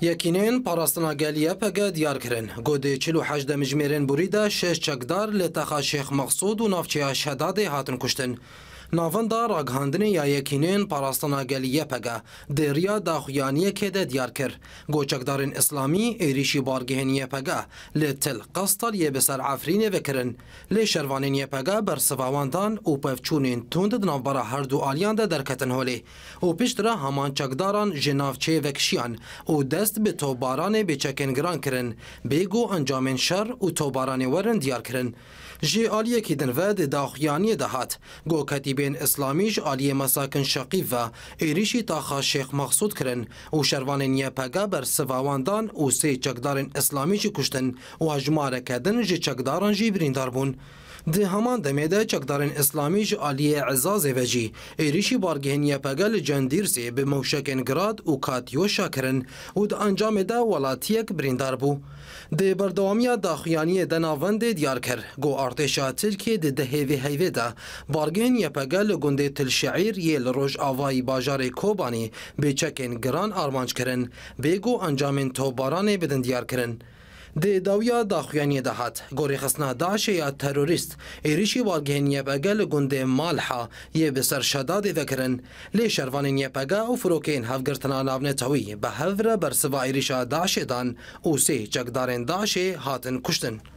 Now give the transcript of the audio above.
یکینین پاراستناگلیه پگه دیار کرن. گوده چلو حجده مجمیرین بوریده شش چکدار لطخا شیخ مقصود و نافچه شداد هاتن کشتن. Navın da raghandinê yayekînên parastinageliye pege dêriya daxuyaniyekê de diyar kir. Goçekdarên İslamî êrişî bargihêniye pege lê til qastaliyê bi ser Efrînê vekirin. Lê şervanên yepege ber sivawandan û pevçûnên tund di navbara her du aliyan de derketin holê. û pişt re heman çekdaran ji navçeyê vekişiyan û dest bi tobaranê bêçekên giran kirin. Bêgo encamên şer û tobaranê werin diyar kirin. Jê aliyekî din ve di daxuyaniyê de hat. Goketî Tarîbên Îslamî ji aliyê mesakên Şeqî ve êrişî taxa Şêx Maxsûd kirin û şervanên YPG ber sivawandan û sê çekdarên Îslamî jî kuştin û hejmarek hedin ji çekdaran jî birîndar bûn. ده همان دمه ده چکدارن اسلامی علی عزاز و جی ایریشی بارگهنی پگل جندیر سی به موشکن گراد او کاتیو شاکرن او د انجام ده ولاتیک بریندار بو د بردوامیا د خیانی د ناوند دیار کر گو ارتشا تلکی د ده هیوی هیوی ده پگل گنده تل یل روج آوای باجار کوبانی به چکن گران آرمانج کرن گو انجام تو بارانه بدن دیار کرن د داویا داخویانی دهات گوری خسنا داعش یا تروریست ایریشی والگهن یپگل گند مالحا یه بسر شداد دکرن لی شروانین یپگا و فروکین هفگرتنا ناونه توی به هفر برسوا ایریشا داعش دان او سی چکدارین داعش هاتن کشتن